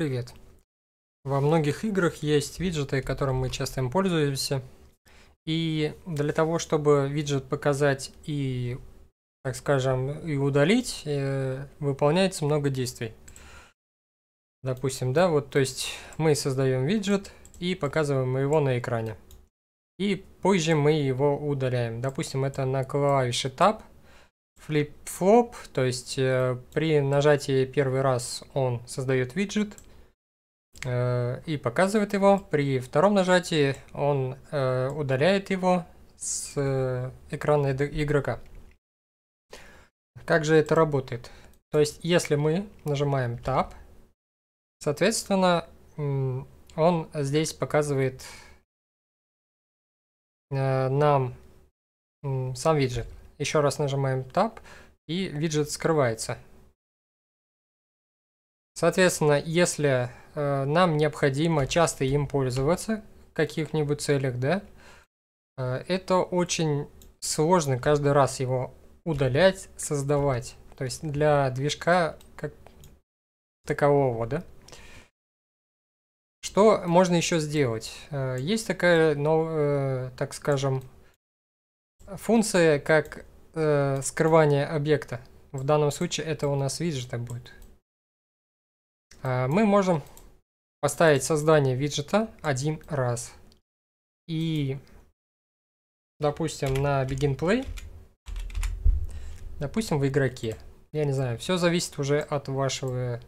Привет. Во многих играх есть виджеты, которым мы часто им пользуемся. И для того, чтобы виджет показать и, так скажем, и удалить, э, выполняется много действий. Допустим, да, вот, то есть мы создаем виджет и показываем его на экране. И позже мы его удаляем. Допустим, это на клавише Tab, flip flop, то есть э, при нажатии первый раз он создает виджет – Э, и показывает его. При втором нажатии он э, удаляет его с э, экрана игрока. Как же это работает? То есть, если мы нажимаем Tab, соответственно, он здесь показывает нам сам виджет. Еще раз нажимаем Tab, и виджет скрывается. Соответственно, если Э, нам необходимо часто им пользоваться в каких-нибудь целях, да. Э, это очень сложно каждый раз его удалять, создавать. То есть для движка как такового, да. Что можно еще сделать? Э, есть такая, ну, так скажем, функция, как скрывание объекта. В данном случае это у нас виджета будет. Мы можем поставить создание виджета один раз. И, допустим, на begin play, допустим, в игроке. Я не знаю, все зависит уже от вашего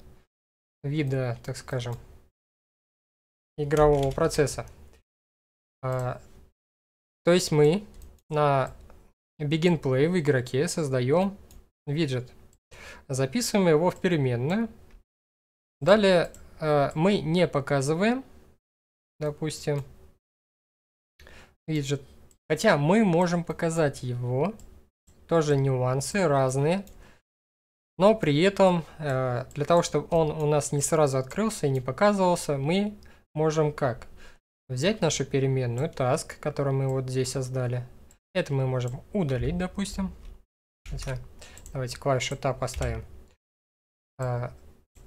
вида, так скажем, игрового процесса. А, то есть мы на begin play в игроке создаем виджет. Записываем его в переменную. Далее а, мы не показываем, допустим, виджет. Хотя мы можем показать его. Тоже нюансы разные. Но при этом, а, для того, чтобы он у нас не сразу открылся и не показывался, мы можем как? Взять нашу переменную task, которую мы вот здесь создали. Это мы можем удалить, допустим. Хотя, давайте клавишу Tab поставим. А,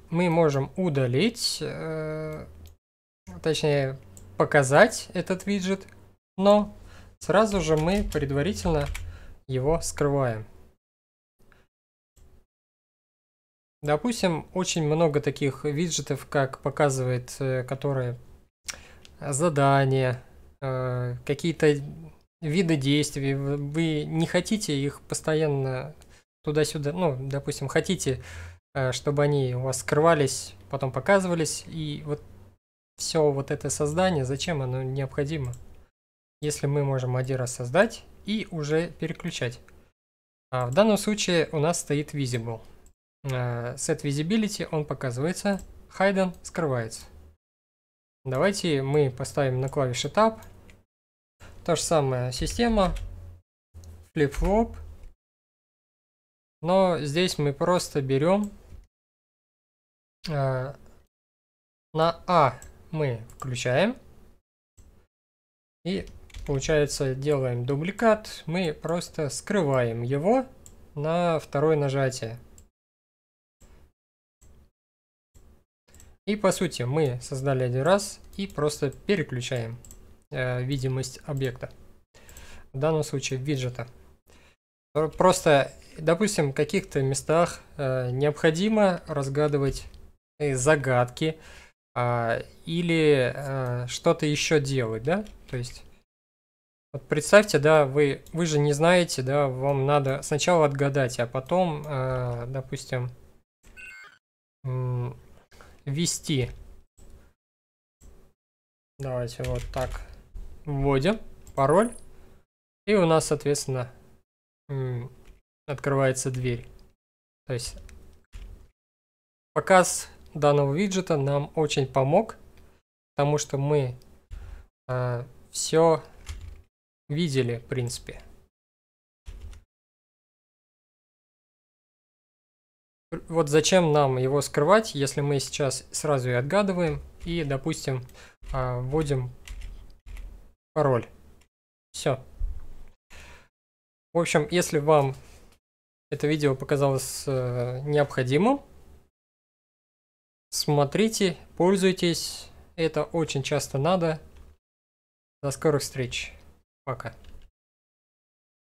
мы можем удалить, э, точнее показать этот виджет, но сразу же мы предварительно его скрываем. Допустим, очень много таких виджетов, как показывает, э, которые задания, э, какие-то виды действий. Вы не хотите их постоянно туда-сюда, ну, допустим, хотите Э, чтобы они у вас скрывались, потом показывались, и вот все вот это создание, зачем оно необходимо, если мы можем один раз создать и уже переключать. А в данном случае у нас стоит visible. Э, set visibility, он показывается, hidden скрывается. Давайте мы поставим на клавише Tab. То же самое система, flip-flop, но здесь мы просто берем Э, на А мы включаем. И получается делаем дубликат. Мы просто скрываем его на второе нажатие. И по сути мы создали один раз и просто переключаем э, видимость объекта. В данном случае виджета. Просто, допустим, в каких-то местах э, необходимо разгадывать загадки а, или а, что-то еще делать, да? То есть, вот представьте, да, вы, вы же не знаете, да, вам надо сначала отгадать, а потом, а, допустим, ввести. Давайте вот так вводим пароль, и у нас, соответственно, открывается дверь. То есть показ данного виджета нам очень помог, потому что мы э, а, все видели, в принципе. Вот зачем нам его скрывать, если мы сейчас сразу и отгадываем, и, допустим, э, вводим пароль. Все. В общем, если вам это видео показалось э, необходимым, Смотрите, пользуйтесь. Это очень часто надо. До скорых встреч. Пока.